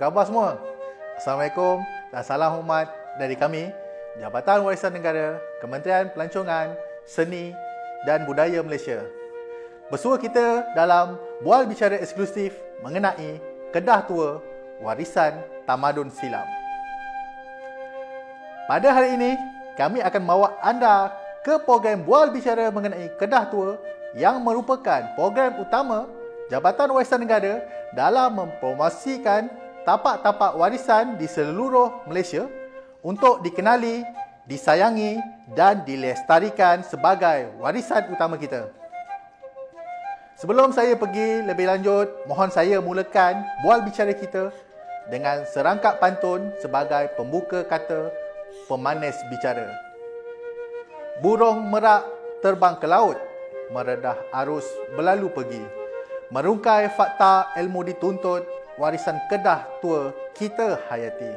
khabar semua? Assalamualaikum dan salam hormat dari kami, Jabatan Warisan Negara, Kementerian Pelancongan, Seni dan Budaya Malaysia. Bersua kita dalam bual bicara eksklusif mengenai Kedah Tua Warisan Tamadun Silam. Pada hari ini, kami akan bawa anda ke program bual bicara mengenai Kedah Tua yang merupakan program utama Jabatan Warisan Negara dalam mempromosikan tapak-tapak warisan di seluruh Malaysia untuk dikenali, disayangi dan dilestarikan sebagai warisan utama kita. Sebelum saya pergi lebih lanjut, mohon saya mulakan bual bicara kita dengan serangkap pantun sebagai pembuka kata pemanis bicara. Burung merak terbang ke laut, meredah arus berlalu pergi. Merungkai fakta ilmu dituntut warisan Kedah tua kita hayati.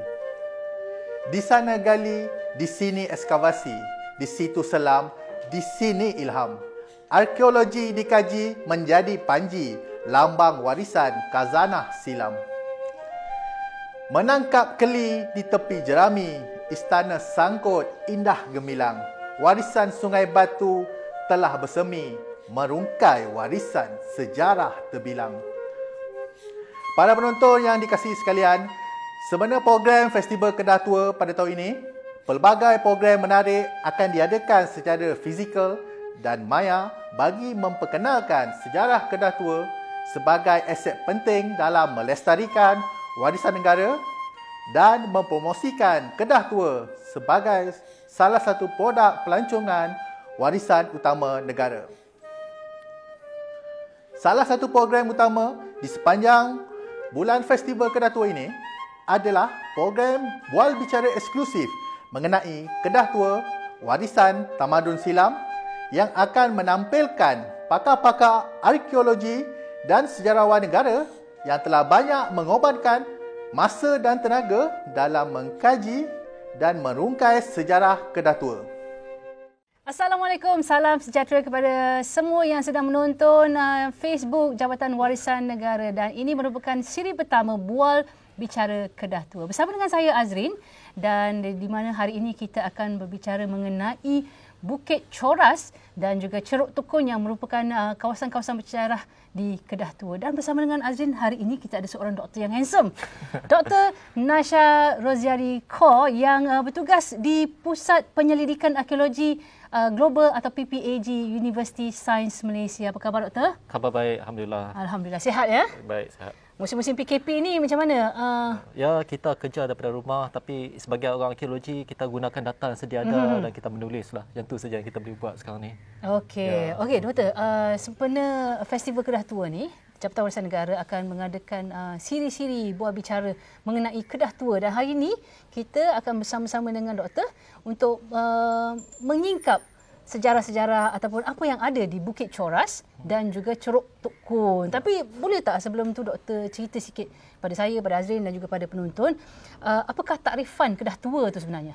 Di sana gali, di sini eskavasi, di situ selam, di sini ilham. Arkeologi dikaji menjadi panji, lambang warisan kazanah silam. Menangkap keli di tepi jerami, istana sangkut indah gemilang. Warisan sungai batu telah bersemi, merungkai warisan sejarah terbilang. Para penonton yang dikasihi sekalian, sebenar program Festival Kedah Tua pada tahun ini, pelbagai program menarik akan diadakan secara fizikal dan maya bagi memperkenalkan sejarah Kedah Tua sebagai aset penting dalam melestarikan warisan negara dan mempromosikan Kedah Tua sebagai salah satu produk pelancongan warisan utama negara. Salah satu program utama di sepanjang bulan festival Kedah Tua ini adalah program Bual Bicara eksklusif mengenai Kedah Tua Warisan Tamadun Silam yang akan menampilkan pakar-pakar arkeologi dan sejarawan negara yang telah banyak mengorbankan masa dan tenaga dalam mengkaji dan merungkai sejarah Kedah Tua. Assalamualaikum, salam sejahtera kepada semua yang sedang menonton uh, Facebook Jabatan Warisan Negara dan ini merupakan siri pertama Bual Bicara Kedah Tua. Bersama dengan saya Azrin dan di mana hari ini kita akan berbicara mengenai Bukit Coras dan juga Ceruk Tukun yang merupakan uh, kawasan-kawasan bersejarah di Kedah Tua. Dan bersama dengan Azrin hari ini kita ada seorang doktor yang handsome. Doktor Nasha Roziari Kaur yang uh, bertugas di Pusat Penyelidikan Arkeologi uh, Global atau PPAG University Science Malaysia. Apa khabar doktor? Khabar baik, alhamdulillah. Alhamdulillah sihat ya? Baik, sihat. Musim-musim PKP ni macam mana? Uh... Ya, kita kerja daripada rumah tapi sebagai orang arkeologi kita gunakan data yang sedia ada mm-hmm. dan kita menulis lah. Yang tu saja yang kita boleh buat sekarang ni. Okey. Ya. Okey, doktor, uh, sempena festival Kedah Tua ni, Jabatan Warisan Negara akan mengadakan uh, siri-siri buah bicara mengenai Kedah Tua dan hari ini kita akan bersama-sama dengan doktor untuk uh, menyingkap sejarah-sejarah ataupun apa yang ada di Bukit Coras dan juga Ceruk Tok Tapi boleh tak sebelum tu doktor cerita sikit pada saya, pada Azrin dan juga pada penonton, uh, apakah takrifan kedah tua tu sebenarnya?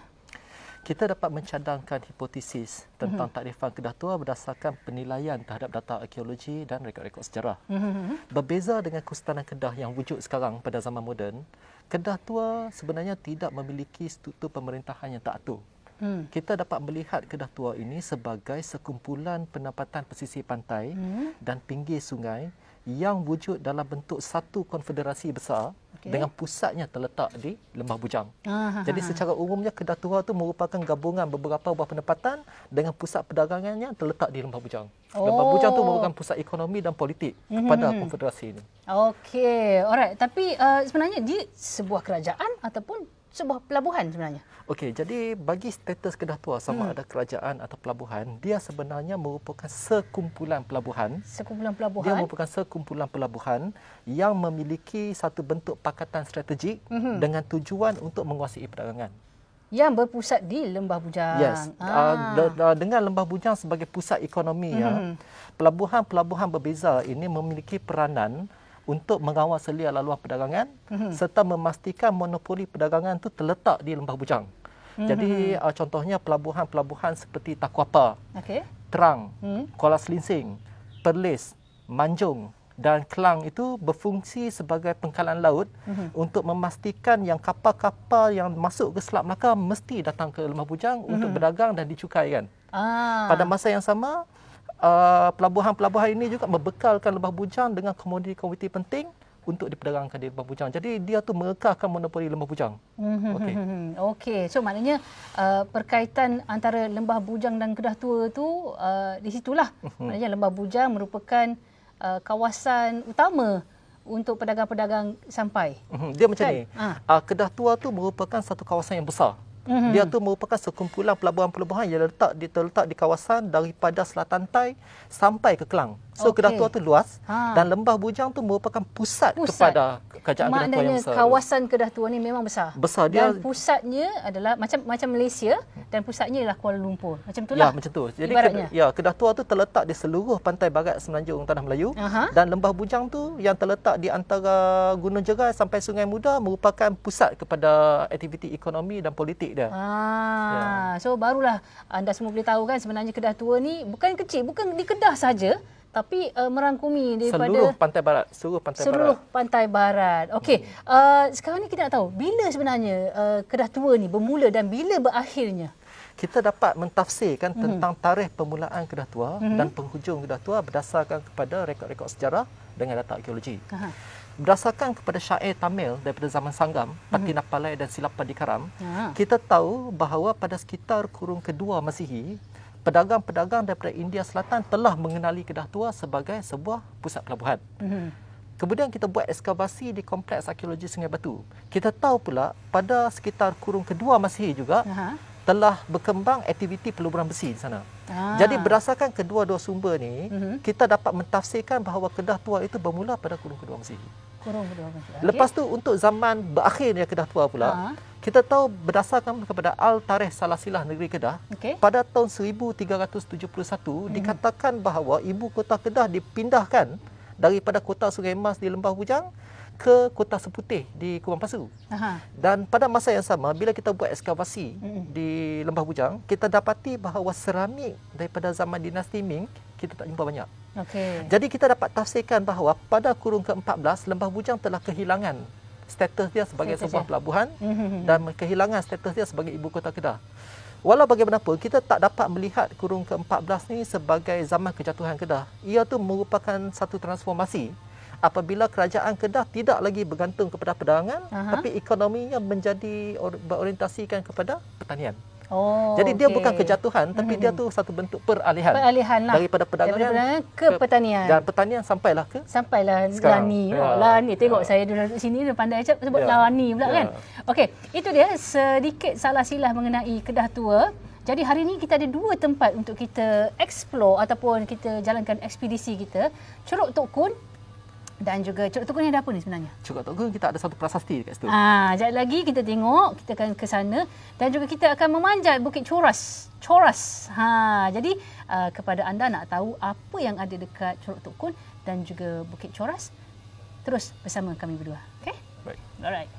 Kita dapat mencadangkan hipotesis tentang mhm. takrifan kedah tua berdasarkan penilaian terhadap data arkeologi dan rekod-rekod sejarah. Mhm, mhm. Berbeza dengan kustanan kedah yang wujud sekarang pada zaman moden, kedah tua sebenarnya tidak memiliki struktur pemerintahan yang teratur hmm. kita dapat melihat kedah tua ini sebagai sekumpulan pendapatan pesisir pantai hmm. dan pinggir sungai yang wujud dalam bentuk satu konfederasi besar okay. dengan pusatnya terletak di Lembah Bujang. Ah, ha, ha, Jadi ha. secara umumnya Kedah Tua itu merupakan gabungan beberapa buah pendapatan dengan pusat perdagangannya terletak di Lembah Bujang. Oh. Lembah Bujang itu merupakan pusat ekonomi dan politik hmm, kepada mm-hmm. konfederasi ini. Okey, alright. Tapi uh, sebenarnya dia sebuah kerajaan ataupun sebuah pelabuhan sebenarnya? Okey, jadi bagi status Kedah Tua sama hmm. ada kerajaan atau pelabuhan, dia sebenarnya merupakan sekumpulan pelabuhan. Sekumpulan pelabuhan. Dia merupakan sekumpulan pelabuhan yang memiliki satu bentuk pakatan strategik hmm. dengan tujuan untuk menguasai perdagangan. Yang berpusat di Lembah Bujang. Yes. Ah. ah dengan Lembah Bujang sebagai pusat ekonomi, hmm. ya, mhm. pelabuhan-pelabuhan berbeza ini memiliki peranan untuk mengawal selia laluan perdagangan mm-hmm. serta memastikan monopoli perdagangan itu terletak di lembah bujang. Mm-hmm. Jadi uh, contohnya pelabuhan-pelabuhan seperti Takwapa, okay. Terang, mm-hmm. Kuala Selinsing, Perlis, Manjung dan Kelang itu berfungsi sebagai pengkalan laut mm-hmm. untuk memastikan yang kapal-kapal yang masuk ke Selat Melaka mesti datang ke Lembah Bujang mm-hmm. untuk mhm. berdagang dan dicukai kan. Ah. Pada masa yang sama, Uh, pelabuhan-pelabuhan ini juga membekalkan Lebah Bujang dengan komoditi-komoditi penting untuk diperdagangkan di Lembah Bujang. Jadi dia tu mengekalkan monopoli Lembah Bujang. Mhm, Okey. Mhm, mhm. Okey. So maknanya uh, perkaitan antara Lembah Bujang dan Kedah Tua tu uh, di situlah. Maknanya Lembah Bujang merupakan uh, kawasan utama untuk pedagang-pedagang sampai. Dia macam kan? ni. Ha. Uh, Kedah Tua tu merupakan satu kawasan yang besar hmm Dia tu merupakan sekumpulan pelabuhan-pelabuhan yang terletak di terletak di kawasan daripada Selatan Thai sampai ke Kelang. So okay. Kedatua tu luas ha. dan Lembah Bujang tu merupakan pusat, pusat. kepada kerajaan Maknanya Kedatua yang besar. kawasan Kedatua ni memang besar. Besar dia. Dan pusatnya adalah macam macam Malaysia dan pusatnya ialah Kuala Lumpur. Macam tu ya, lah. Ya, macam tu. Jadi ibaratnya. ya, Kedatua tu terletak di seluruh pantai barat semenanjung tanah Melayu Aha. dan Lembah Bujang tu yang terletak di antara Gunung Jerai sampai Sungai Muda merupakan pusat kepada aktiviti ekonomi dan politik dia. Ah. Ya. So barulah anda semua boleh tahu kan sebenarnya Kedatua ni bukan kecil, bukan di Kedah saja tapi uh, merangkumi daripada seluruh pantai barat seluruh pantai seluruh barat seluruh pantai barat okey uh, sekarang ni kita nak tahu bila sebenarnya uh, kedah tua ni bermula dan bila berakhirnya kita dapat mentafsirkan hmm. tentang tarikh permulaan kedah tua hmm. dan penghujung kedah tua berdasarkan kepada rekod-rekod sejarah dengan data arkeologi Aha. Berdasarkan kepada syair Tamil daripada zaman Sanggam, hmm. Pati Napalai dan Silapa di Karam, ha. kita tahu bahawa pada sekitar kurung kedua Masihi, pedagang-pedagang daripada India Selatan telah mengenali Kedah Tua sebagai sebuah pusat pelabuhan. Mm-hmm. Kemudian kita buat ekskavasi di kompleks arkeologi Sungai Batu. Kita tahu pula pada sekitar kurung kedua Masihi juga uh-huh. telah berkembang aktiviti peluburan besi di sana. Ah. Jadi berdasarkan kedua-dua sumber ni, mm-hmm. kita dapat mentafsirkan bahawa Kedah Tua itu bermula pada kurung kedua Masihi kurung dua menteri. Lepas tu untuk zaman berakhirnya Kedah tua pula. Ha. Kita tahu berdasarkan kepada Al-Tarikh Salasilah Negeri Kedah okay. pada tahun 1371 hmm. dikatakan bahawa ibu kota Kedah dipindahkan daripada kota Sungai Mas di Lembah Bujang ke kota Seputih di Kubang Pasu. Aha. Dan pada masa yang sama bila kita buat ekskavasi hmm. di Lembah Bujang kita dapati bahawa seramik daripada zaman dinasti Ming kita tak jumpa banyak. Okay. Jadi kita dapat tafsirkan bahawa pada kurung ke-14 Lembah Bujang telah kehilangan status dia sebagai status sebuah dia. pelabuhan mm-hmm. dan kehilangan status dia sebagai ibu kota Kedah. Walau bagaimanapun kita tak dapat melihat kurung ke-14 ni sebagai zaman kejatuhan Kedah. Ia tu merupakan satu transformasi apabila kerajaan Kedah tidak lagi bergantung kepada perdagangan uh-huh. tapi ekonominya menjadi berorientasikan kepada pertanian. Oh, Jadi dia okay. bukan kejatuhan tapi hmm dia tu satu bentuk peralihan. Peralihan lah. daripada perdagangan daripada ke, pertanian. Dan pertanian sampailah ke? Sampailah lah, Sekarang. lani. Yeah. Oh, lani tengok yeah. saya dulu sini dia pandai cakap sebut yeah. Ya. lani pula yeah. kan. Okey, itu dia sedikit salah silah mengenai Kedah Tua. Jadi hari ini kita ada dua tempat untuk kita explore ataupun kita jalankan ekspedisi kita. Curug Tok dan juga Cukup Tukun ni ada apa ni sebenarnya? Cukup Tukun kita ada satu prasasti dekat situ. Ah, jap lagi kita tengok, kita akan ke sana dan juga kita akan memanjat Bukit Choras. Choras. Ha, jadi uh, kepada anda nak tahu apa yang ada dekat Curug Tukun dan juga Bukit Choras, terus bersama kami berdua. Okay? Baik. Alright.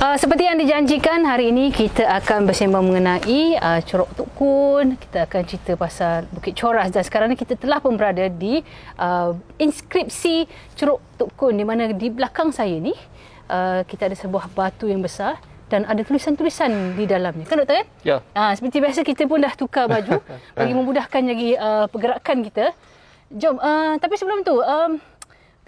Uh, seperti yang dijanjikan hari ini kita akan bersembang mengenai uh, Corok Tok Kita akan cerita pasal Bukit Coras dan sekarang ni kita telah pun berada di uh, inskripsi Corok Tukun di mana di belakang saya ni uh, kita ada sebuah batu yang besar dan ada tulisan-tulisan di dalamnya. Kan doktor kan? Ya. Ah seperti biasa kita pun dah tukar baju bagi memudahkan lagi uh, pergerakan kita. Jom uh, tapi sebelum tu um,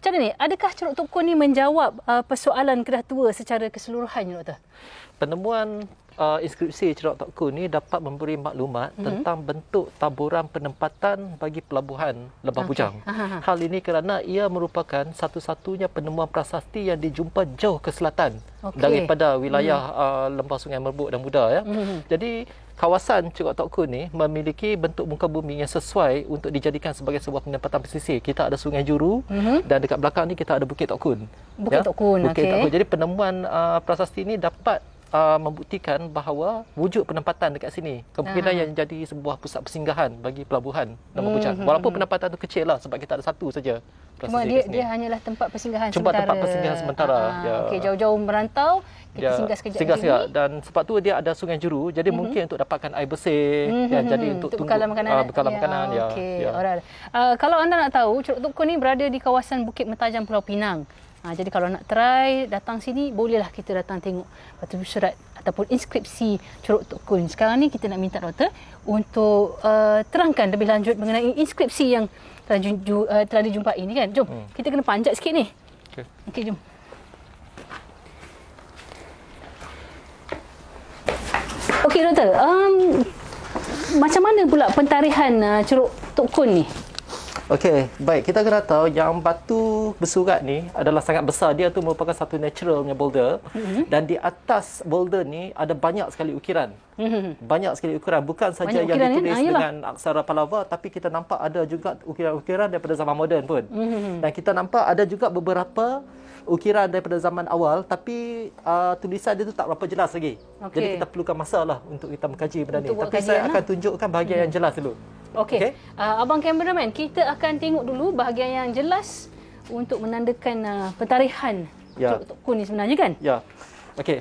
macam ni? Adakah ceruk tokoh ni menjawab uh, persoalan kedah tua secara keseluruhan, Doktor? Penemuan uh, inskripsi Cerak Tokku ni dapat memberi maklumat mm-hmm. tentang bentuk taburan penempatan bagi pelabuhan Lebah okay. Pujang. Hal ini kerana ia merupakan satu-satunya penemuan prasasti yang dijumpa jauh ke selatan okay. daripada mhm. wilayah mm-hmm. uh, Lembah Sungai Merbuk dan Muda ya. Mm-hmm. Jadi kawasan Cerak Tokku ni memiliki bentuk muka bumi yang sesuai untuk dijadikan sebagai sebuah penempatan pesisir. Kita ada Sungai Juru mm-hmm. dan dekat belakang ni kita ada Bukit Tokkun. Bukit ya? Tokkun. Bukit okay. Jadi penemuan uh, prasasti ini dapat uh, membuktikan bahawa wujud penempatan dekat sini kemungkinan uh yang jadi sebuah pusat persinggahan bagi pelabuhan Nama Puchang mm-hmm. walaupun mm-hmm. penempatan itu kecil lah sebab kita ada satu saja cuma dia sini. dia hanyalah tempat persinggahan cuma sementara cuma tempat persinggahan sementara uh ya okey jauh-jauh merantau kita ya, singgah sekejap singgah sekejap sini. dan sebab tu dia ada sungai juru jadi mm-hmm. mungkin untuk dapatkan air bersih ya, mm-hmm. ya jadi mm-hmm. untuk, untuk tunggu, bekalan makanan uh, bekalan ya, makanan okay. ya okey ya. uh, kalau anda nak tahu curug tukun ni berada di kawasan bukit mentajam pulau pinang Ha, jadi kalau nak try datang sini, bolehlah kita datang tengok batu surat ataupun inskripsi Curug Tok Kun. Sekarang ni kita nak minta doktor untuk uh, terangkan lebih lanjut mengenai inskripsi yang telah, ju, ju, uh, telah dijumpai ini kan. Jom, hmm. kita kena panjat sikit ni. Okey. Okey, jom. Okey, doktor. Um, macam mana pula pentarihan uh, Curug Tok Kun ni? Okey, baik kita kena tahu yang batu bersurat ni adalah sangat besar. Dia tu merupakan satu natural punya boulder mm-hmm. dan di atas boulder ni ada banyak sekali ukiran. Mm-hmm. Banyak sekali ukiran bukan saja yang ditulis ya? dengan aksara Pallava tapi kita nampak ada juga ukiran-ukiran daripada zaman moden pun. Mm-hmm. Dan kita nampak ada juga beberapa ukiran daripada zaman awal tapi uh, tulisan dia tu tak berapa jelas lagi. Okay. Jadi kita perlukan masa lah untuk kita mengkaji benda untuk ni. Tapi saya lah. akan tunjukkan bahagian mm-hmm. yang jelas dulu. Okey. Okay. Uh, ah, Abang kameraman, kita akan tengok dulu bahagian yang jelas untuk menandakan uh, ah, pentarihan ya. Tok Kun ni sebenarnya kan? Ya. Okey.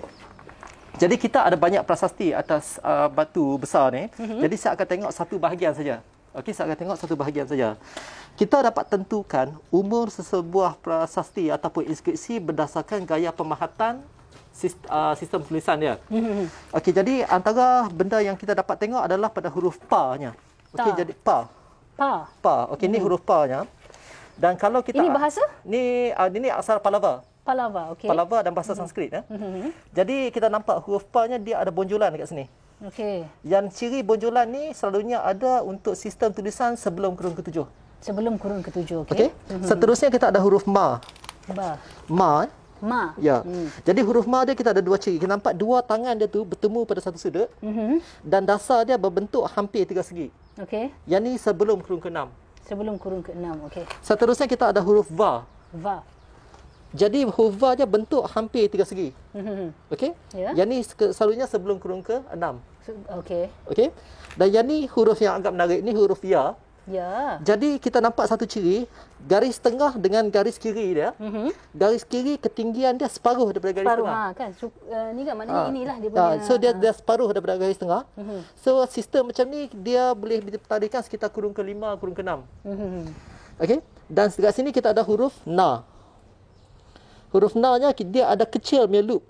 Jadi kita ada banyak prasasti atas uh, batu besar ni. Mm-hmm. Jadi saya akan tengok satu bahagian saja. Okey, saya akan tengok satu bahagian saja. Kita dapat tentukan umur sesebuah prasasti ataupun inskripsi berdasarkan gaya pemahatan sistem tulisan dia. Mhm. Okey, jadi antara benda yang kita dapat tengok adalah pada huruf pa-nya. Okey jadi pa. Pa. Pa. Okey ni hmm. huruf pa nya. Dan kalau kita Ini bahasa? Ni uh, ini asal Pallava. Pallava, okey. Pallava dan bahasa mm Sanskrit ya. Eh. Mm-hmm. Jadi kita nampak huruf pa nya dia ada bonjolan dekat sini. Okey. Yang ciri bonjolan ni selalunya ada untuk sistem tulisan sebelum kurung ketujuh. Sebelum kurung ketujuh, okey. Okay. Mm-hmm. Seterusnya kita ada huruf ma. Ba. Ma. Eh. Ma. Ya. Hmm. Jadi huruf ma dia kita ada dua ciri. Kita nampak dua tangan dia tu bertemu pada satu sudut. Mm-hmm. Dan dasar dia berbentuk hampir tiga segi. Okey. Yang ni sebelum kurung ke-6. Sebelum kurung ke-6. Okey. Seterusnya kita ada huruf va. Va. Jadi huruf va dia bentuk hampir tiga segi. Mm-hmm. Okey. Yeah. Yang ni selalunya sebelum kurung ke-6. Okey. Okey. Dan yang ni huruf yang agak menarik ni huruf ya. Ya. Jadi kita nampak satu ciri, garis tengah dengan garis kiri dia. Mhm. Garis kiri ketinggian dia separuh daripada garis separuh, tengah. Separuh ha, kan. Cuk, uh, ni kan maknanya ha. inilah dia ha, punya. Ha. so dia dia separuh daripada garis tengah. Mhm. So sistem macam ni dia boleh ditarikan sekitar kurung ke-5, kurung ke-6. Mhm. Okey. Dan dekat sini kita ada huruf na. Huruf na-nya dia ada kecil punya loop.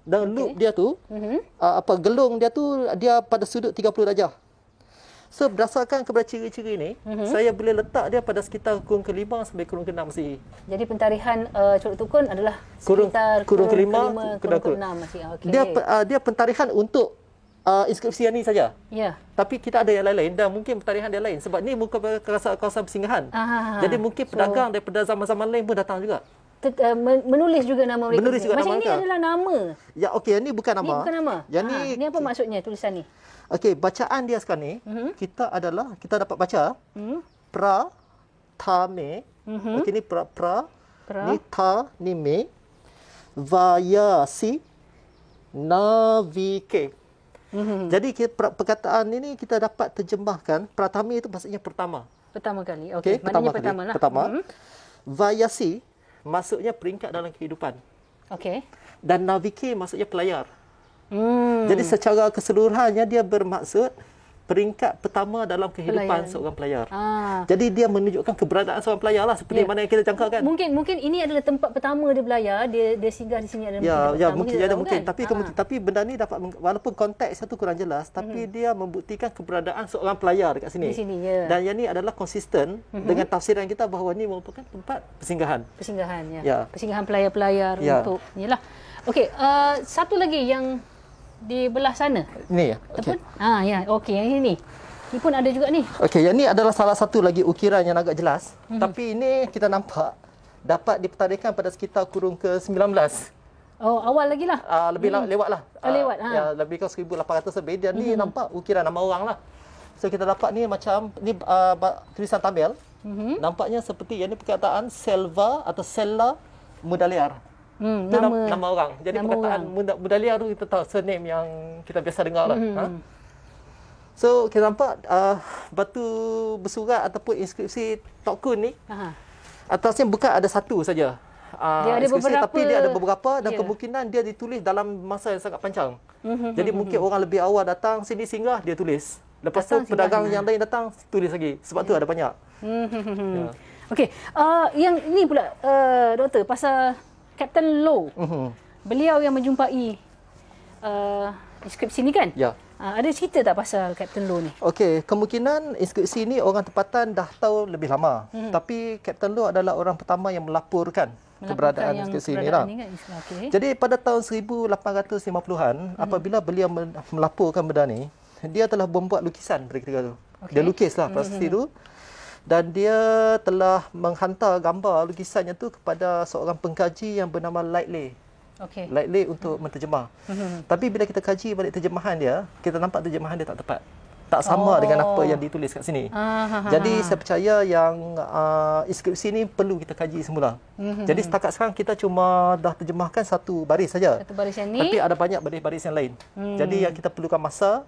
Dan loop dia tu, mm-hmm. apa gelung dia tu dia pada sudut 30 darjah. So berdasarkan kepada ciri-ciri ini, mm-hmm. saya boleh letak dia pada sekitar kurung ke-5 sampai kurung ke-6 Masihi. Jadi pentarihan uh, Curug Tukun adalah sekitar kurung, kurung, kurung ke-5, kelima, kurung, kurung ke-6 Masihi. Okay. Dia, uh, dia pentarihan untuk uh, inskripsi yang ini saja. Yeah. Tapi kita ada yang lain-lain dan mungkin pentarihan dia lain. Sebab ini muka kawasan persinggahan. Aha, Jadi mungkin pedagang so, daripada zaman-zaman lain pun datang juga. Eh, menulis juga nama mereka. Menulis juga Macam nama mereka. ini adalah nama. Ya, okey. Ini bukan nama. Ini ya, bukan nama. Yang Ha, ini apa maksudnya tulisan ni? Okey, bacaan dia sekarang ni, mm-hmm. kita adalah, kita dapat baca, mm-hmm. pra, ta, me. Mm-hmm. Okey, ni pra, pra, pra. ni ta, ni me. Vaya, si, na, vi, ke. Mm-hmm. Jadi kita, perkataan ini kita dapat terjemahkan pertama itu maksudnya pertama. Pertama kali. Okey, okay, maknanya pertama lah. Pertama. Mm-hmm. Vayasi maksudnya peringkat dalam kehidupan. Okey. Dan navike maksudnya pelayar. Hmm. Jadi secara keseluruhannya dia bermaksud peringkat pertama dalam kehidupan pelayar. seorang pelayar. Ah. Jadi dia menunjukkan keberadaan seorang pelayar lah seperti yeah. mana yang kita kan? Mungkin mungkin ini adalah tempat pertama dia pelayar, dia dia singgah di sini adalah Ya, ya mungkin ada mungkin tapi kemudian, ah. tapi benda ni dapat walaupun konteks satu kurang jelas tapi mm-hmm. dia membuktikan keberadaan seorang pelayar dekat sini. Di sini ya. Yeah. Dan yang ni adalah konsisten mm-hmm. dengan tafsiran kita bahawa ini merupakan tempat persinggahan. Persinggahan ya. ya. Persinggahan pelayar-pelayar ya. untuk inilah. Okey, uh, satu lagi yang di belah sana. Ini ya. Okay. Ah ha, ya, okey yang ini. Ini pun ada juga ni. Okey, yang ni adalah salah satu lagi ukiran yang agak jelas. Mm-hmm. Tapi ini kita nampak dapat dipertarikan pada sekitar kurung ke-19. Oh, awal lagi lah. Uh, lebih hmm. lewat lah. Uh, lewat. Ah, ha. Ya, lebih kurang 1,800 lebih. Dan ni hmm nampak ukiran nama orang lah. So, kita dapat ni macam, ni uh, tulisan Tamil. hmm Nampaknya seperti yang ni perkataan Selva atau Sella Mudaliar. Hmm, nama, nama, nama orang. Jadi nama perkataan orang. Budalia tu kita tahu surname yang kita biasa dengar lah. Hmm. Ha? Hmm. So, kita nampak uh, batu bersurat ataupun inskripsi Tokun ni. Aha. Atasnya bukan ada satu saja. Uh, dia ada beberapa tapi dia ada beberapa dan yeah. kemungkinan dia ditulis dalam masa yang sangat panjang. Mm-hmm. Jadi mm-hmm. mungkin mhm. orang lebih awal datang sini singgah dia tulis. Lepas datang, tu pedagang ya. yang lain datang tulis lagi. Sebab yeah. tu ya. ada banyak. Mm-hmm. Mhm, mhm. Yeah. Okey, uh, yang ini pula uh, doktor pasal Captain Low. Uh-huh. Mhm. Beliau yang menjumpai uh, inskripsi ni kan? Ya. Uh, ada cerita tak pasal Captain Low ni? Okey, kemungkinan inskripsi ni orang tempatan dah tahu lebih lama. Uh-huh. Tapi Captain Low adalah orang pertama yang melaporkan keberadaan inskripsi ni lah. Kan? Okay. Jadi pada tahun 1850-an uh-huh. Mhm. apabila beliau melaporkan benda ni, dia telah membuat lukisan ketika tu. Okay. Dia lukislah pasti uh-huh. tu dan dia telah menghantar gambar lukisannya tu kepada seorang pengkaji yang bernama Lightley. Okey. Lightley untuk hmm. menterjemah. Hmm. Tapi bila kita kaji balik terjemahan dia, kita nampak terjemahan dia tak tepat. Tak sama oh. dengan apa yang ditulis kat sini. Aha. Ah, ha, ha, Jadi ha. saya percaya yang uh, inskripsi ini perlu kita kaji semula. Mm-hmm. Jadi setakat sekarang kita cuma dah terjemahkan satu baris saja. Satu baris yang ini. Tapi ada banyak baris-baris yang lain. Mm. Jadi yang kita perlukan masa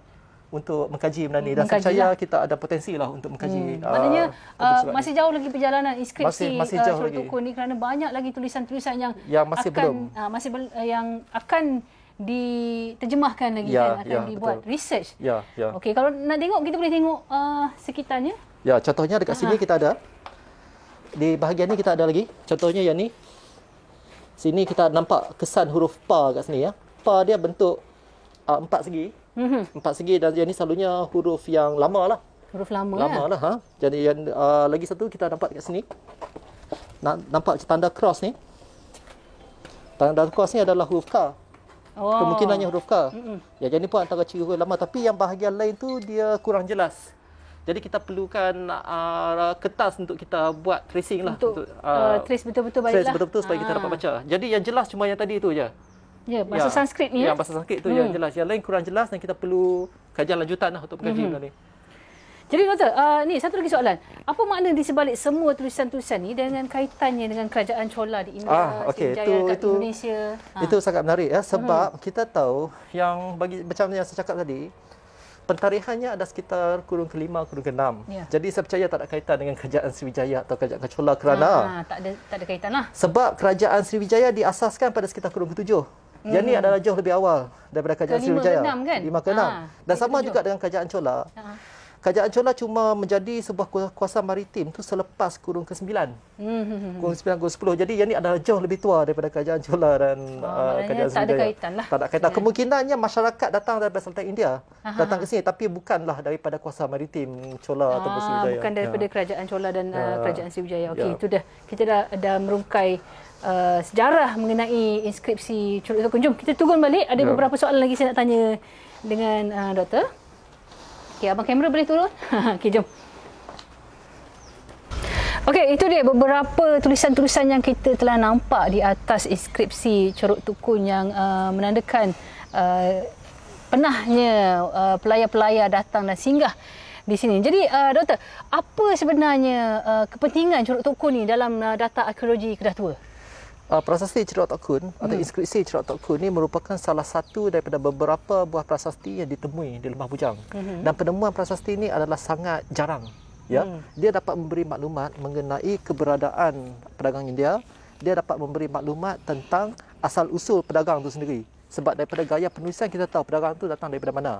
untuk mengkaji benda ni dan saya percaya lah. kita ada potensi lah untuk mengkaji. Hmm. Uh, Maknanya uh, masih jauh lagi perjalanan inskripsi masih, masih uh, surat ni kerana banyak lagi tulisan-tulisan yang, yang masih akan, belum uh, masih be- uh, yang akan diterjemahkan lagi ya, kan akan ya, dibuat betul. research. Ya, ya. Okey, kalau nak tengok kita boleh tengok uh, sekitarnya. Ya, contohnya dekat sini kita ada di bahagian ni kita ada lagi. Contohnya yang ni. Sini kita nampak kesan huruf pa kat sini ya. Pa dia bentuk uh, empat segi. Mm-hmm. Empat segi dan yang ni selalunya huruf yang lama lah. Huruf lama, lama ya? lah. Ha? Jadi yang uh, lagi satu kita nampak kat sini. Na- nampak tanda cross ni. Tanda cross ni adalah huruf K. Oh. Kemungkinannya huruf K. Mm-hmm. Ya, jadi pun antara ciri huruf lama. Tapi yang bahagian lain tu dia kurang jelas. Jadi kita perlukan uh, kertas untuk kita buat tracing lah. Untuk, uh, uh, trace betul-betul balik lah. Trace betul-betul supaya ha. kita ah. dapat baca. Jadi yang jelas cuma yang tadi tu je. Ya, bahasa ya, Sanskrit ni. Ya, eh? bahasa Sanskrit tu hmm. yang jelas. Yang lain kurang jelas dan kita perlu kajian lanjutan lah untuk mengkaji hmm. ni. Jadi Doktor, uh, ni satu lagi soalan. Apa makna di sebalik semua tulisan-tulisan ni dengan kaitannya dengan kerajaan Chola di India, ah, okay. Sinjaya itu, kat itu, Indonesia? Ah. Itu sangat menarik ya sebab hmm. kita tahu yang bagi macam yang saya cakap tadi, Pentarihannya ada sekitar kurun kelima, 5 kurun ke-6. Ya. Jadi saya percaya tak ada kaitan dengan kerajaan Sriwijaya atau kerajaan Kacola kerana... Ha, ha, tak, ada, tak ada kaitan lah. Sebab kerajaan Sriwijaya diasaskan pada sekitar kurun ke-7. Mm-hmm. Yang ni hmm. adalah jauh lebih awal daripada kerajaan ke Sriwijaya. Kan? Lima ke enam kan? Ah, Lima Dan sama juga dengan kerajaan Chola. Ah. Kerajaan Cola cuma menjadi sebuah kuasa maritim tu selepas kurun ke-9. Mm-hmm. Kurung ke-9, kurung ke-10. Jadi yang ni adalah jauh lebih tua daripada kerajaan Cola dan oh, uh, kerajaan tak Sriwijaya. Tak ada kaitan lah. Tak ada kaitan. Yeah. Kemungkinannya masyarakat datang daripada Sultan India. Aha. Datang ke sini tapi bukanlah daripada kuasa maritim Cola ah, atau Sriwijaya. Bukan daripada yeah. kerajaan Chola dan uh, ya. kerajaan Sriwijaya. Okey, yeah. itu dah. Kita dah, dah merungkai uh, sejarah mengenai inskripsi Curug Sokong. Jom kita turun balik. Ada ya. beberapa soalan lagi saya nak tanya dengan uh, doktor. Okey, abang kamera boleh turun? Okey, jom. Okey, itu dia beberapa tulisan-tulisan yang kita telah nampak di atas inskripsi Curug Tukun yang uh, menandakan uh, pernahnya uh, pelayar-pelayar datang dan singgah di sini. Jadi, uh, doktor, apa sebenarnya uh, kepentingan Curug Tukun ini dalam uh, data arkeologi Kedah Tua? uh, prasasti Cerok Tok Kun hmm. atau inskripsi Cerok Tok Kun ini merupakan salah satu daripada beberapa buah prasasti yang ditemui di Lembah Bujang. Hmm. Dan penemuan prasasti ini adalah sangat jarang. Ya, hmm. dia dapat memberi maklumat mengenai keberadaan pedagang India. Dia dapat memberi maklumat tentang asal usul pedagang itu sendiri. Sebab daripada gaya penulisan kita tahu pedagang itu datang daripada mana.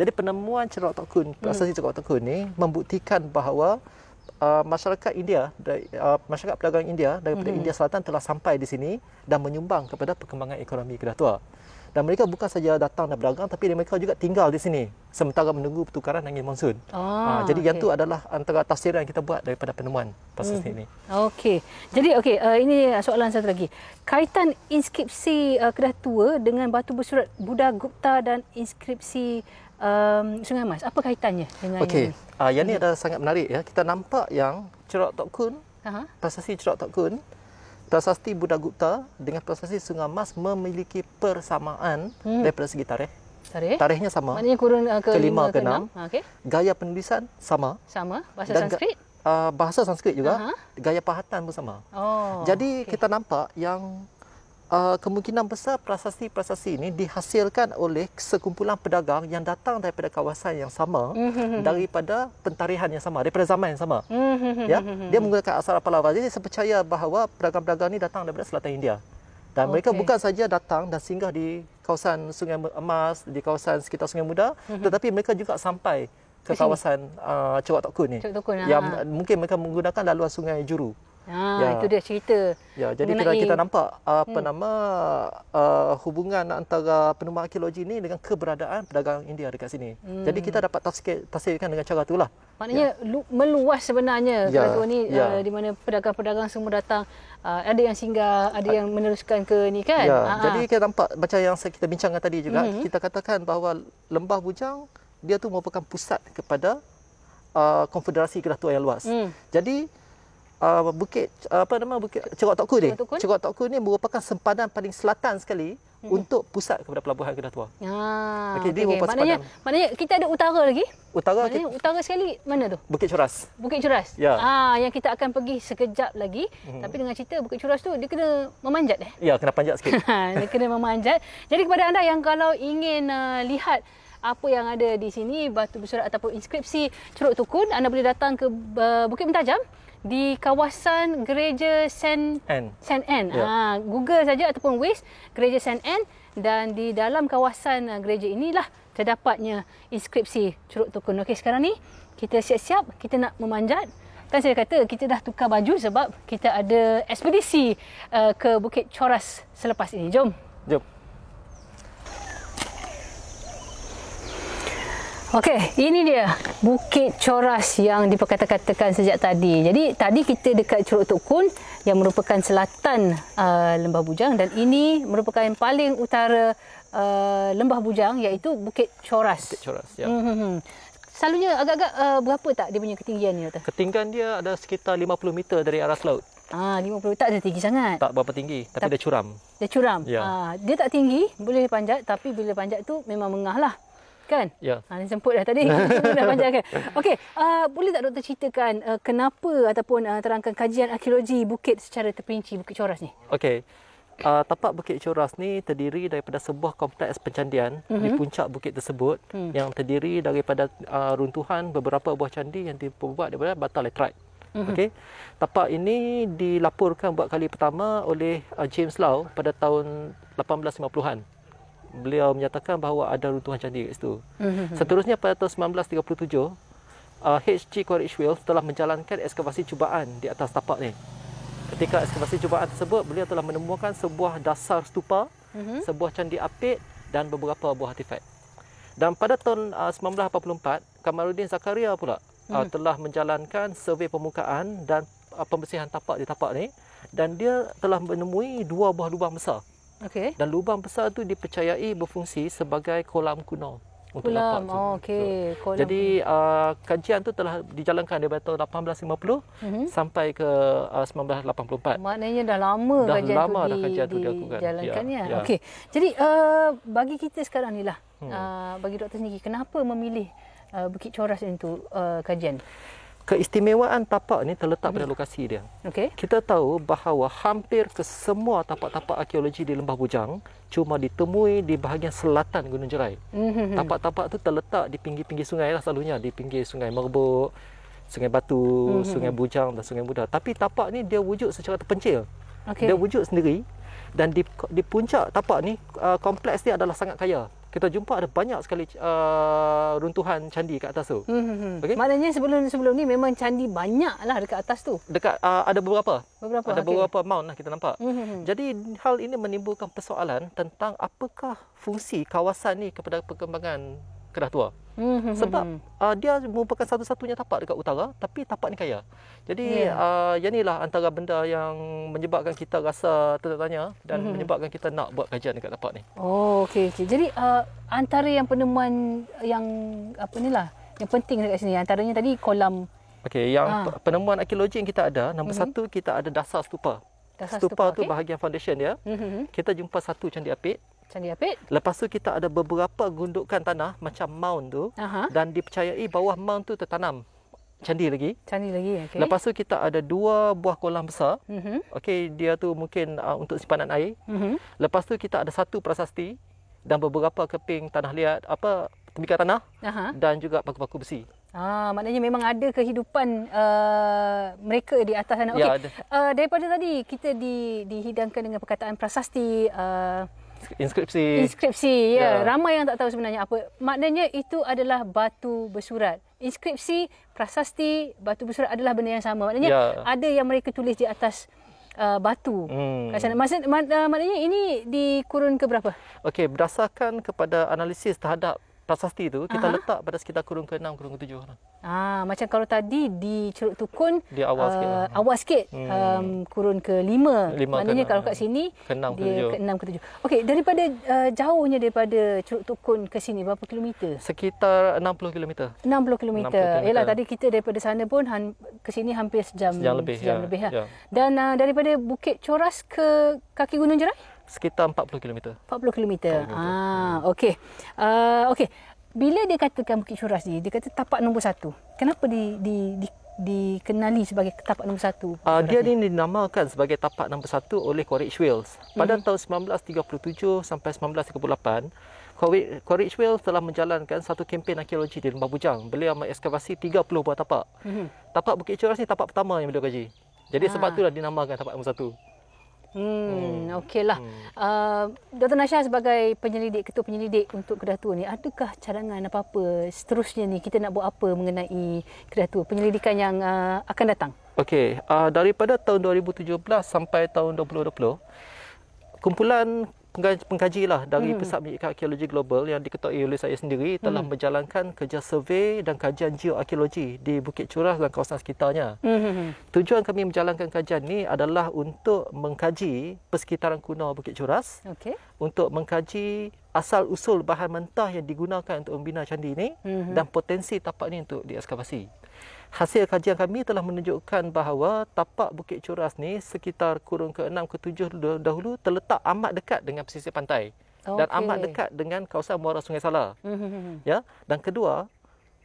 Jadi penemuan Cerok Tok Kun, hmm. prasasti hmm. Cerok Tok Kun ini membuktikan bahawa Uh, masyarakat India uh, masyarakat pedagang India daripada mm-hmm. India Selatan telah sampai di sini dan menyumbang kepada perkembangan ekonomi Kedah Tua. Dan mereka bukan saja datang dan berdagang tapi mereka juga tinggal di sini sementara menunggu pertukaran angin monsun. Ah, uh, jadi yang itu adalah antara tafsiran yang kita buat daripada penemuan pasal mm. Mm-hmm. ini. Okey. Jadi okey uh, ini soalan satu lagi. Kaitan inskripsi uh, Kedah Tua dengan batu bersurat Buddha Gupta dan inskripsi um, Sungai Mas. Apa kaitannya dengan okay. ini? Okey. Uh, ah, yang ini adalah sangat menarik ya. Kita nampak yang cerok Tok Kun, uh-huh. prasasti Cerak Tok Kun, prasasti Buddha Gupta dengan prasasti Sungai Mas memiliki persamaan hmm. daripada segi tarikh. Tarikh. Tarikhnya sama. Maknanya kurun uh, ke-5 ke-6. Ke ke okay. Gaya penulisan sama. Sama. Bahasa Dan Sanskrit. uh, bahasa Sanskrit juga. uh Gaya pahatan pun sama. Oh, Jadi okay. kita nampak yang uh, kemungkinan besar prasasti-prasasti ini dihasilkan oleh sekumpulan pedagang yang datang daripada kawasan yang sama mm-hmm. daripada pentarihan yang sama daripada zaman yang sama mm-hmm. ya dia menggunakan aksara pallava jadi saya percaya bahawa pedagang-pedagang ini datang daripada selatan India dan okay. mereka bukan saja datang dan singgah di kawasan Sungai Emas di kawasan sekitar Sungai Muda mm-hmm. tetapi mereka juga sampai ke kawasan uh, eh, Cawak Tokun ini. Cawak Tokun yang ha. mungkin mereka menggunakan laluan Sungai Juru Ha, ya. itu dia cerita. Ya, jadi mengenai... kita nampak apa hmm. nama uh, hubungan antara penemuan arkeologi ini dengan keberadaan pedagang India dekat sini. Hmm. Jadi kita dapat tafsirkan dengan cara itulah. Maknanya ya. meluas sebenarnya ya. kalau ini ya. uh, di mana pedagang-pedagang semua datang uh, ada yang singgah, ada yang meneruskan ke ni kan. Ya. Ah, ah. Jadi kita nampak macam yang kita bincangkan tadi juga hmm. kita katakan bahawa Lembah Bujang dia tu merupakan pusat kepada uh, konfederasi keratuan yang luas. Hmm. Jadi uh, bukit uh, apa nama bukit Cerok Tokku ni. Cerok Tokku ni merupakan sempadan paling selatan sekali hmm. untuk pusat kepada pelabuhan Kedah Tua. Ha. Ah, okey, okay, okay. maknanya, maknanya kita ada utara lagi? Utara maknanya, kita... utara sekali mana tu? Bukit Curas. Bukit Curas. Ya. Ah, yang kita akan pergi sekejap lagi, hmm. tapi dengan cerita Bukit Curas tu dia kena memanjat eh? Ya, kena panjat sikit. dia kena memanjat. Jadi kepada anda yang kalau ingin uh, lihat apa yang ada di sini batu bersurat ataupun inskripsi Curug Tukun anda boleh datang ke eh, Bukit Mentajam di kawasan Gereja Saint N. Saint Anne. Yeah. Ya. Ha, Google saja ataupun Waze Gereja Saint N dan di dalam kawasan eh, gereja inilah terdapatnya inskripsi Curug Tukun. Okey sekarang ni kita siap-siap kita nak memanjat Kan saya kata kita dah tukar baju sebab kita ada ekspedisi uh, ke Bukit Choras selepas ini. Jom. Jom. Okey, ini dia Bukit Coras yang diperkata-katakan sejak tadi. Jadi tadi kita dekat Curug Tok yang merupakan selatan uh, Lembah Bujang dan ini merupakan yang paling utara uh, Lembah Bujang iaitu Bukit Coras. Bukit Coras, ya. Mm-hmm. Selalunya agak-agak uh, berapa tak dia punya ketinggian ni? Doktor? Ketinggian dia ada sekitar 50 meter dari arah laut. Ah, 50 tak ada tinggi sangat. Tak berapa tinggi, tapi, tapi dia curam. Dia curam. Ya. Ah, dia tak tinggi, boleh panjat tapi bila panjat tu memang mengah lah kan? Ya. Ha, ni semput dah tadi. dah panjang kan? Okey, uh, boleh tak doktor ceritakan uh, kenapa ataupun uh, terangkan kajian arkeologi bukit secara terperinci Bukit Coras ni? Okey. Uh, tapak Bukit Curas ni terdiri daripada sebuah kompleks pencandian mm-hmm. di mhm. puncak bukit tersebut mm. yang terdiri daripada uh, runtuhan beberapa buah candi yang dibuat daripada batal letrite. Mm-hmm. Okey. Tapak ini dilaporkan buat kali pertama oleh uh, James Lau pada tahun 1850-an beliau menyatakan bahawa ada runtuhan candi kat situ. Mm-hmm. Seterusnya pada tahun 1937, uh, HG Quaritchfield telah menjalankan ekskavasi cubaan di atas tapak ni. Ketika ekskavasi cubaan tersebut, beliau telah menemukan sebuah dasar stupa, mm-hmm. sebuah candi apit dan beberapa buah artifak. Dan pada tahun uh, 1944, Kamaluddin Zakaria pula uh, mm-hmm. uh, telah menjalankan survei permukaan dan uh, pembersihan tapak di tapak ni dan dia telah menemui dua buah lubang besar. Okey. Dan lubang besar tu dipercayai berfungsi sebagai kolam kuno. Kolam. Oh, okey. So, kolam. Jadi uh, kajian tu telah dijalankan dari tahun 1850 uh-huh. sampai ke uh, 1984. Maknanya dah lama dah kajian lama tu dah kajian tu dilakukan. Ya, dijalankan ya. ya. ya. Okey. Jadi uh, bagi kita sekarang nilah hmm. uh, bagi doktor sendiri kenapa memilih uh, Bukit Coras untuk uh, kajian? keistimewaan tapak ni terletak pada hmm. lokasi dia. Okay. Kita tahu bahawa hampir kesemua tapak-tapak arkeologi di Lembah Bujang cuma ditemui di bahagian selatan Gunung Jerai. mm Tapak-tapak tu terletak di pinggir-pinggir sungai lah selalunya. Di pinggir sungai Merbuk, sungai Batu, hmm sungai Bujang dan sungai Buda. Tapi tapak ni dia wujud secara terpencil. Okay. Dia wujud sendiri dan di, di puncak tapak ni uh, kompleks dia adalah sangat kaya kita jumpa ada banyak sekali uh, runtuhan candi kat atas tu. Hmm, hmm, hmm. okay? Maknanya sebelum sebelum ni memang candi banyak lah dekat atas tu. Dekat uh, ada beberapa. Beberapa. Ada okay. beberapa mount lah kita nampak. Hmm, hmm, Jadi hal ini menimbulkan persoalan tentang apakah fungsi kawasan ni kepada perkembangan kedah tua. Hmm. hmm, hmm Sebab hmm. uh, dia merupakan satu-satunya tapak dekat utara tapi tapak ni kaya. Jadi yeah. uh, yang antara benda yang menyebabkan kita rasa tertanya dan hmm. menyebabkan kita nak buat kajian dekat tapak ni. Oh okey okey. Jadi uh, antara yang penemuan yang apa inilah yang penting dekat sini antaranya tadi kolam Okey, yang ha. penemuan arkeologi yang kita ada, nombor mm-hmm. satu kita ada dasar stupa. Dasar stupa, stupa tu bahagian foundation dia. Mm-hmm. Kita jumpa satu candi apit Candi Apit. Lepas tu kita ada beberapa gundukan tanah macam mound tu Aha. dan dipercayai bawah mound tu tertanam candi lagi. Candi lagi, okey. Lepas tu kita ada dua buah kolam besar. Mhm. Okey, dia tu mungkin uh, untuk simpanan air. Mhm. Lepas tu kita ada satu prasasti dan beberapa keping tanah liat apa tembikar tanah Aha. dan juga paku-paku besi. Ah, maknanya memang ada kehidupan uh, mereka di atas sana. Ya, okey. Ya, uh, daripada tadi kita di dihidangkan dengan perkataan prasasti uh, inskripsi. Inskripsi, ya. Yeah. Ramai yang tak tahu sebenarnya apa. Maknanya itu adalah batu bersurat. Inskripsi, prasasti, batu bersurat adalah benda yang sama. Maknanya yeah. ada yang mereka tulis di atas uh, batu. Hmm. Maksud, uh, maknanya ini dikurun ke berapa? Okey, berdasarkan kepada analisis terhadap prasasti tu kita Aha. letak pada sekitar kurung ke-6 kurung ke-7 ah macam kalau tadi di Curug Tukun dia awal uh, sikit awal sikit hmm. um, kurun ke-5 maknanya ke kalau kat sini ke-6 ke-7 ke ke okey daripada uh, jauhnya daripada Curug Tukun ke sini berapa kilometer sekitar 60 kilometer 60 kilometer yalah tadi kita daripada sana pun ke sini hampir sejam sejam lebih, sejam ya. lebih lah. ya. dan uh, daripada Bukit Coras ke kaki Gunung Jerai sekitar 40 km. 40 km. Ah, ha, Ah, Uh, okey. Bila dia katakan Bukit Curas ni, dia kata tapak nombor satu. Kenapa di, di, di dikenali sebagai tapak nombor satu? Uh, dia ini dinamakan sebagai tapak nombor satu oleh Courage Wales. Pada mm. tahun 1937 sampai 1938, Courage Wales telah menjalankan satu kempen arkeologi di Lembah Bujang. Beliau mengekskavasi 30 buah tapak. Mm. Tapak Bukit Curas ni tapak pertama yang beliau kaji. Jadi ha. sebab itulah dinamakan tapak nombor satu. Hmm, hmm. okeylah. Hmm. Uh, Dr. Nasha sebagai penyelidik, ketua penyelidik untuk kedah tua ni, adakah cadangan apa-apa seterusnya ni kita nak buat apa mengenai kedah tua, penyelidikan yang uh, akan datang? Okey, uh, daripada tahun 2017 sampai tahun 2020, kumpulan pengkaji lah dari hmm. Pusat Penyelidikan Arkeologi Global yang diketuai oleh saya sendiri telah hmm. menjalankan kerja survei dan kajian geoarkeologi di Bukit Curah dan kawasan sekitarnya. Hmm. hmm, hmm. Tujuan kami menjalankan kajian ini adalah untuk mengkaji persekitaran kuno Bukit Curah okay. untuk mengkaji asal usul bahan mentah yang digunakan untuk membina candi ini mm-hmm. dan potensi tapak ini untuk dieskavasi. Hasil kajian kami telah menunjukkan bahawa tapak Bukit Curas ni sekitar kurung ke-6 ke-7 dahulu terletak amat dekat dengan pesisir pantai okay. dan amat dekat dengan kawasan muara Sungai Salah, Mm-hmm. Ya, dan kedua,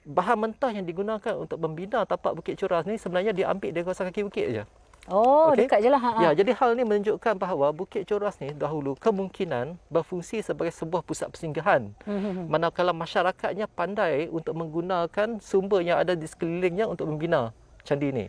bahan mentah yang digunakan untuk membina tapak Bukit Curas ni sebenarnya diambil dari kawasan kaki bukit saja. Oh, okay? dekat je lah. Ha-ha. Ya, jadi hal ni menunjukkan bahawa Bukit Coras ni dahulu kemungkinan berfungsi sebagai sebuah pusat persinggahan. Mm-hmm. Manakala masyarakatnya pandai untuk menggunakan sumber yang ada di sekelilingnya untuk membina candi ini.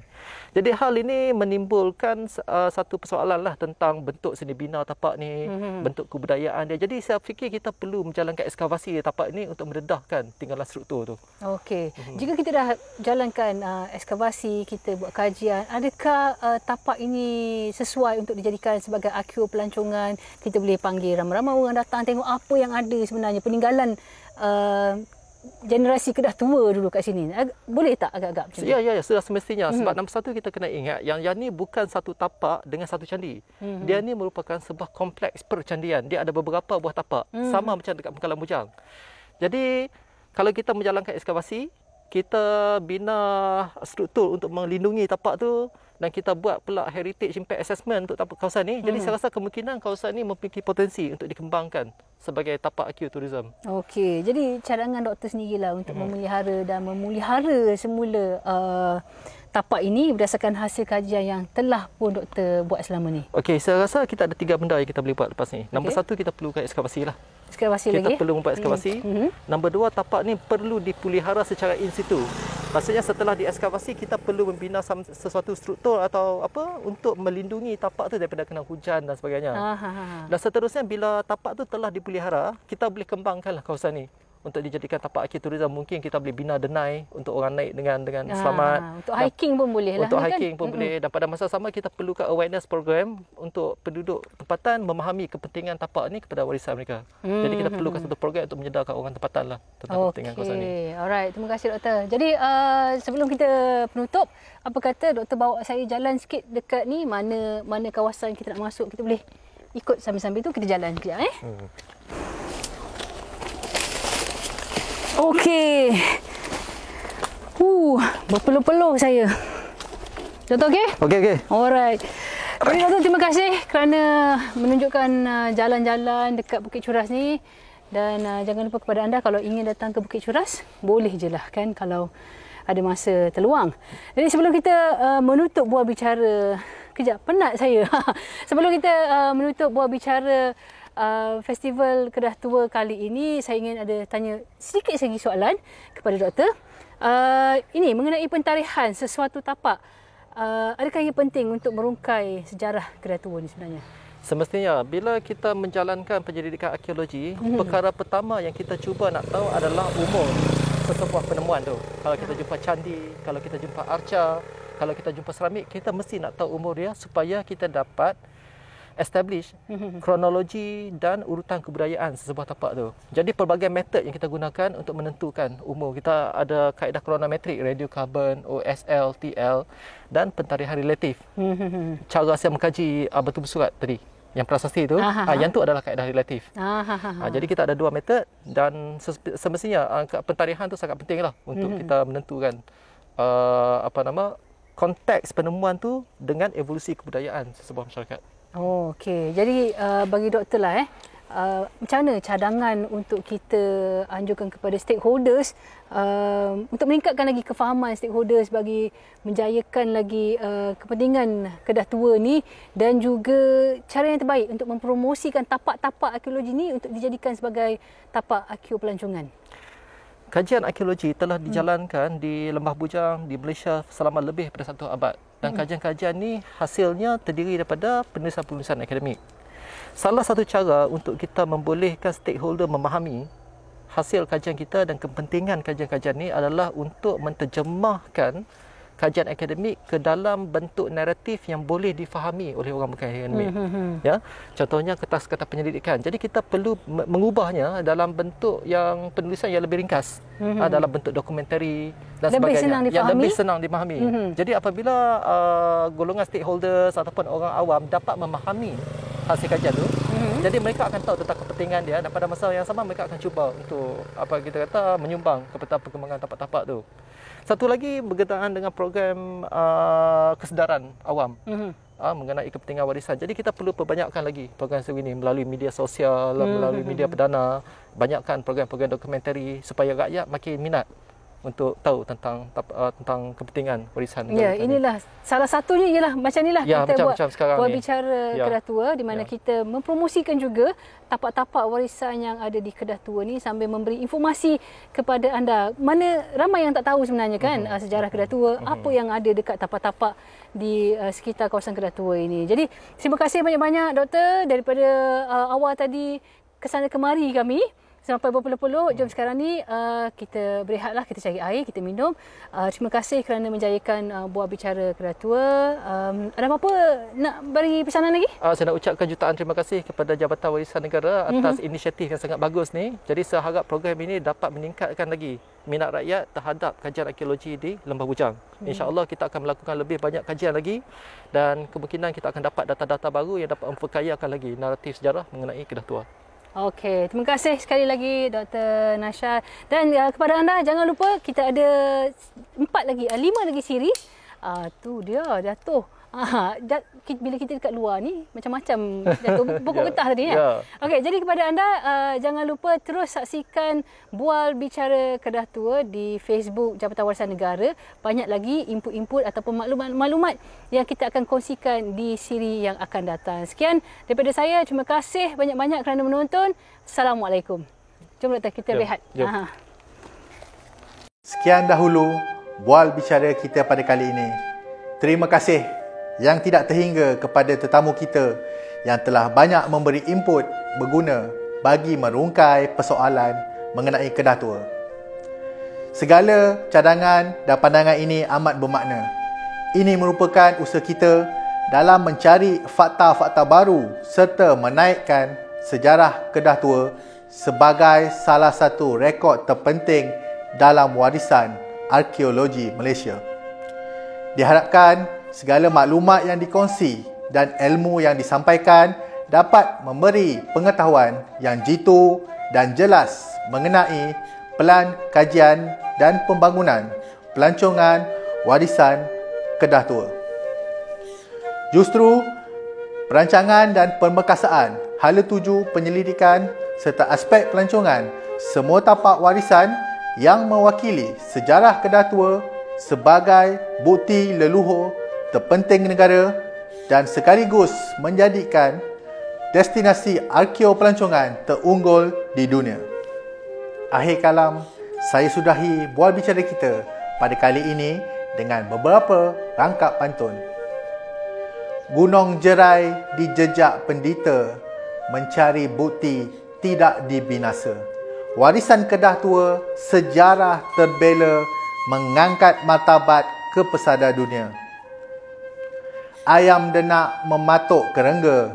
Jadi hal ini menimbulkan uh, satu persoalan lah tentang bentuk seni bina tapak ni, mm-hmm. bentuk kebudayaan dia. Jadi saya fikir kita perlu menjalankan ekskavasi tapak ini untuk meredahkan tinggalan struktur tu. Okey. Mm-hmm. Jika kita dah jalankan uh, ekskavasi, kita buat kajian, adakah uh, tapak ini sesuai untuk dijadikan sebagai akio pelancongan? Kita boleh panggil ramai-ramai orang datang tengok apa yang ada sebenarnya peninggalan uh, generasi kedah tua dulu kat sini. boleh tak agak-agak macam Ya, ya, ya. Sudah semestinya. Sebab hmm. nombor satu kita kena ingat yang yang ni bukan satu tapak dengan satu candi. Hmm. Dia ni merupakan sebuah kompleks percandian. Dia ada beberapa buah tapak. Hmm. Sama macam dekat Pengkalan Bujang. Jadi, kalau kita menjalankan ekskavasi, kita bina struktur untuk melindungi tapak tu, dan kita buat pula heritage impact assessment untuk tapak kawasan ni. Jadi hmm. saya rasa kemungkinan kawasan ni mempunyai potensi untuk dikembangkan sebagai tapak ekoturism. Okey, jadi cadangan doktor sendirilah untuk hmm. memelihara dan memulihara semula uh, tapak ini berdasarkan hasil kajian yang telah pun doktor buat selama ni. Okey, saya rasa kita ada tiga benda yang kita boleh buat lepas ni. Okay. Nombor satu, kita perlukan ekskavasi lah ekskavasi lagi. Kita perlu membuat ekskavasi. Hmm. hmm. Nombor dua, tapak ni perlu dipulihara secara in situ. Maksudnya setelah dieskavasi, kita perlu membina sesuatu struktur atau apa untuk melindungi tapak tu daripada kena hujan dan sebagainya. Aha. Ah, ha, ha. Dan seterusnya, bila tapak tu telah dipulihara, kita boleh kembangkanlah kawasan ni untuk dijadikan tapak akhir turism mungkin kita boleh bina denai untuk orang naik dengan dengan ah, selamat untuk hiking dan, pun boleh lah untuk ya kan? hiking kan? pun Mm-mm. boleh dan pada masa sama kita perlukan awareness program untuk penduduk tempatan memahami kepentingan tapak ni kepada warisan mereka hmm jadi kita hmm. perlukan satu program untuk menyedarkan orang tempatan lah tentang okay. kepentingan kawasan ni alright terima kasih doktor jadi uh, sebelum kita penutup apa kata doktor bawa saya jalan sikit dekat ni mana mana kawasan kita nak masuk kita boleh ikut sambil-sambil tu kita jalan sekejap eh mm. Okey. Uh, berpeluh-peluh saya. Doktor okey? Okey okey. Alright. Jadi doktor terima kasih kerana menunjukkan uh, jalan-jalan dekat Bukit Curas ni dan uh, jangan lupa kepada anda kalau ingin datang ke Bukit Curas boleh je lah kan kalau ada masa terluang. Jadi sebelum kita uh, menutup buah bicara kejap penat saya. sebelum kita uh, menutup buah bicara uh, festival Kedah Tua kali ini saya ingin ada tanya sedikit lagi soalan kepada doktor. Uh, ini mengenai pentarihan sesuatu tapak. Uh, adakah ia penting untuk merungkai sejarah Kedah Tua ini sebenarnya? Semestinya bila kita menjalankan penyelidikan arkeologi, hmm. perkara pertama yang kita cuba nak tahu adalah umur sesebuah penemuan tu. Kalau kita ah. jumpa candi, kalau kita jumpa arca, kalau kita jumpa seramik, kita mesti nak tahu umur dia supaya kita dapat establish kronologi dan urutan kebudayaan sesebuah tapak tu. Jadi pelbagai method yang kita gunakan untuk menentukan umur. Kita ada kaedah kronometrik, radiocarbon, OSL, TL dan pentarihan relatif. Cara saya mengkaji uh, ah, batu bersurat tadi yang prasasti itu, uh, ah, ha, ah, ha. yang itu adalah kaedah relatif. Uh, jadi kita ada dua method dan semestinya uh, pentarihan tu sangat penting lah untuk mm-hmm. kita menentukan uh, apa nama konteks penemuan tu dengan evolusi kebudayaan sesebuah masyarakat. Oh, okey. Jadi uh, bagi doktor lah eh. Uh, macam mana cadangan untuk kita anjurkan kepada stakeholders uh, untuk meningkatkan lagi kefahaman stakeholders bagi menjayakan lagi uh, kepentingan kedah tua ni dan juga cara yang terbaik untuk mempromosikan tapak-tapak arkeologi ni untuk dijadikan sebagai tapak arkeo pelancongan kajian arkeologi telah hmm. dijalankan hmm. di Lembah Bujang di Malaysia selama lebih daripada satu abad dan hmm. kajian-kajian ini hasilnya terdiri daripada penulisan-penulisan akademik. Salah satu cara untuk kita membolehkan stakeholder memahami hasil kajian kita dan kepentingan kajian-kajian ini adalah untuk menterjemahkan kajian akademik ke dalam bentuk naratif yang boleh difahami oleh orang bukan akademik. Hmm, hmm, hmm. Ya. Contohnya kertas-kertas penyelidikan. Jadi kita perlu mengubahnya dalam bentuk yang penulisan yang lebih ringkas. Uh, dalam bentuk dokumentari dan lebih sebagainya senang yang lebih senang dimahami. Jadi apabila uh, golongan stakeholders ataupun orang awam dapat memahami hasil kajian tu jadi mereka akan tahu tentang kepentingan dia dan pada masa yang sama mereka akan cuba untuk apa kita kata menyumbang kepada perkembangan tapak-tapak tu. Satu lagi berkaitan dengan program uh, kesedaran awam mm-hmm. uh, mengenai kepentingan warisan. Jadi kita perlu perbanyakkan lagi program seperti ini melalui media sosial, mm-hmm. melalui media mhm. perdana, banyakkan program-program dokumentari supaya rakyat makin minat untuk tahu tentang uh, tentang kepentingan warisan. Ya, inilah ini. salah satunya ialah macam inilah ya, kita macam, buat macam sekarang buat ni. bicara ya. Kedah Tua di mana ya. kita mempromosikan juga tapak-tapak warisan yang ada di Kedah Tua ni sambil memberi informasi kepada anda. Mana ramai yang tak tahu sebenarnya kan mm-hmm. sejarah Kedah Tua, mm-hmm. apa yang ada dekat tapak-tapak di uh, sekitar kawasan Kedah Tua ini. Jadi, terima kasih banyak-banyak doktor daripada uh, awal tadi kesana kemari kami sampai berpeluh-peluh. Jom hmm. sekarang ni uh, kita berehatlah, kita cari air, kita minum. Uh, terima kasih kerana menjayakan uh, buah bicara keratua. Um, ada apa-apa nak beri pesanan lagi? Uh, saya nak ucapkan jutaan terima kasih kepada Jabatan Warisan Negara atas mm-hmm. inisiatif yang sangat bagus ni. Jadi saya harap program ini dapat meningkatkan lagi minat rakyat terhadap kajian arkeologi di Lembah Bujang. Hmm. InsyaAllah kita akan melakukan lebih banyak kajian lagi dan kemungkinan kita akan dapat data-data baru yang dapat memperkayakan lagi naratif sejarah mengenai Kedah Tua. Okey, terima kasih sekali lagi Dr. Nasha dan uh, kepada anda jangan lupa kita ada empat lagi, uh, lima lagi siri. Ah uh, tu dia jatuh. Ah, bila kita dekat luar ni macam-macam pokok getah ya. yeah. tadi kan? ya. Yeah. Okey, jadi kepada anda uh, jangan lupa terus saksikan Bual Bicara Kedah Tua di Facebook Jabatan Warisan Negara. Banyak lagi input-input ataupun maklumat-maklumat yang kita akan kongsikan di siri yang akan datang. Sekian daripada saya. Terima kasih banyak-banyak kerana menonton. Assalamualaikum. Jom kita yeah. rehat. Yeah. Ha. Sekian dahulu Bual Bicara kita pada kali ini. Terima kasih yang tidak terhingga kepada tetamu kita yang telah banyak memberi input berguna bagi merungkai persoalan mengenai kedah tua. Segala cadangan dan pandangan ini amat bermakna. Ini merupakan usaha kita dalam mencari fakta-fakta baru serta menaikkan sejarah kedah tua sebagai salah satu rekod terpenting dalam warisan arkeologi Malaysia. Diharapkan segala maklumat yang dikongsi dan ilmu yang disampaikan dapat memberi pengetahuan yang jitu dan jelas mengenai pelan kajian dan pembangunan pelancongan warisan Kedah Tua. Justru, perancangan dan pemekasaan hala tuju penyelidikan serta aspek pelancongan semua tapak warisan yang mewakili sejarah Kedah Tua sebagai bukti leluhur terpenting negara dan sekaligus menjadikan destinasi arkeo pelancongan terunggul di dunia. Akhir kalam, saya sudahi bual bicara kita pada kali ini dengan beberapa rangkap pantun. Gunung Jerai dijejak pendita mencari bukti tidak dibinasa. Warisan Kedah tua sejarah terbela mengangkat martabat kepesada dunia ayam denak mematuk kerengga,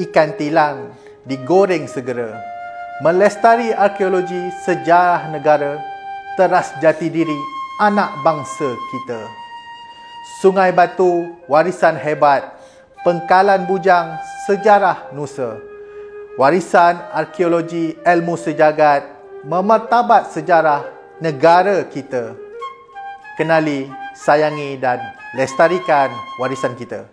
ikan tilang digoreng segera, melestari arkeologi sejarah negara, teras jati diri anak bangsa kita. Sungai Batu, warisan hebat, pengkalan bujang, sejarah Nusa. Warisan arkeologi ilmu sejagat, memertabat sejarah negara kita. Kenali, sayangi dan lestarikan warisan kita.